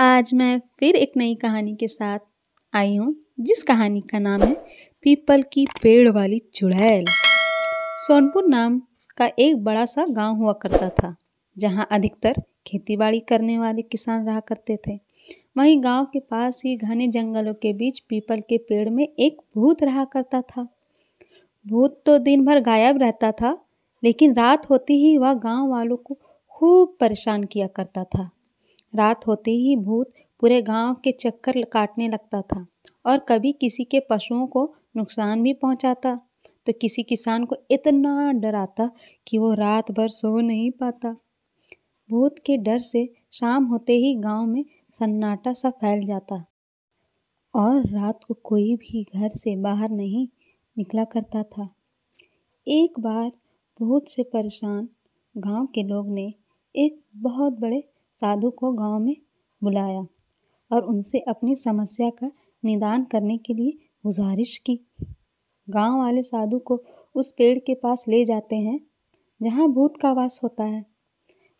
आज मैं फिर एक नई कहानी के साथ आई हूँ जिस कहानी का नाम है पीपल की पेड़ वाली चुड़ैल सोनपुर नाम का एक बड़ा सा गांव हुआ करता था जहाँ अधिकतर खेतीबाड़ी करने वाले किसान रहा करते थे वहीं गांव के पास ही घने जंगलों के बीच पीपल के पेड़ में एक भूत रहा करता था भूत तो दिन भर गायब रहता था लेकिन रात होती ही वह गांव वालों को खूब परेशान किया करता था रात होते ही भूत पूरे गांव के चक्कर काटने लगता था और कभी किसी के पशुओं को नुकसान भी पहुंचाता तो किसी किसान को इतना डर आता कि वो रात भर सो नहीं पाता भूत के डर से शाम होते ही गांव में सन्नाटा सा फैल जाता और रात को कोई भी घर से बाहर नहीं निकला करता था एक बार भूत से परेशान गांव के लोग ने एक बहुत बड़े साधु को गाँव में बुलाया और उनसे अपनी समस्या का निदान करने के लिए गुजारिश की गाँव वाले साधु को उस पेड़ के पास ले जाते हैं जहाँ भूत का वास होता है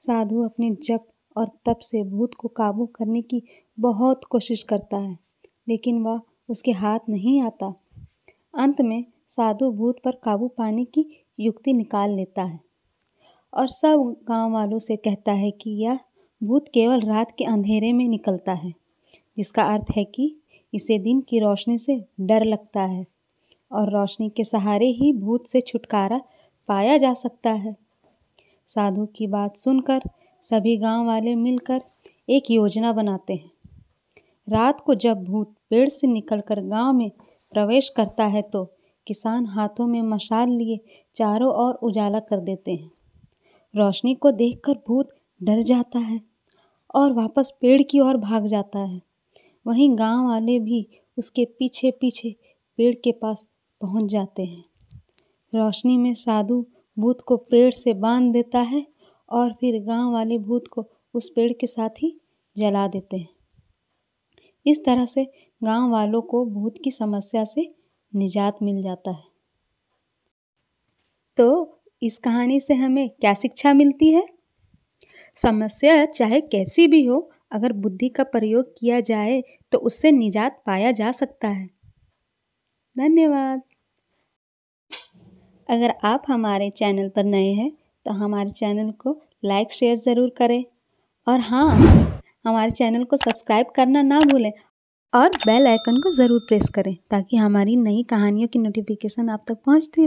साधु अपने जप और तप से भूत को काबू करने की बहुत कोशिश करता है लेकिन वह उसके हाथ नहीं आता अंत में साधु भूत पर काबू पाने की युक्ति निकाल लेता है और सब गांव वालों से कहता है कि यह भूत केवल रात के अंधेरे में निकलता है जिसका अर्थ है कि इसे दिन की रोशनी से डर लगता है और रोशनी के सहारे ही भूत से छुटकारा पाया जा सकता है साधु की बात सुनकर सभी गांव वाले मिलकर एक योजना बनाते हैं रात को जब भूत पेड़ से निकलकर गांव में प्रवेश करता है तो किसान हाथों में मशाल लिए चारों ओर उजाला कर देते हैं रोशनी को देखकर भूत डर जाता है और वापस पेड़ की ओर भाग जाता है वहीं गांव वाले भी उसके पीछे पीछे पेड़ के पास पहुंच जाते हैं रोशनी में साधु भूत को पेड़ से बांध देता है और फिर गांव वाले भूत को उस पेड़ के साथ ही जला देते हैं इस तरह से गांव वालों को भूत की समस्या से निजात मिल जाता है तो इस कहानी से हमें क्या शिक्षा मिलती है समस्या चाहे कैसी भी हो अगर बुद्धि का प्रयोग किया जाए तो उससे निजात पाया जा सकता है धन्यवाद अगर आप हमारे चैनल पर नए हैं तो हमारे चैनल को लाइक शेयर ज़रूर करें और हाँ हमारे चैनल को सब्सक्राइब करना ना भूलें और बेल आइकन को ज़रूर प्रेस करें ताकि हमारी नई कहानियों की नोटिफिकेशन आप तक पहुंचती रहे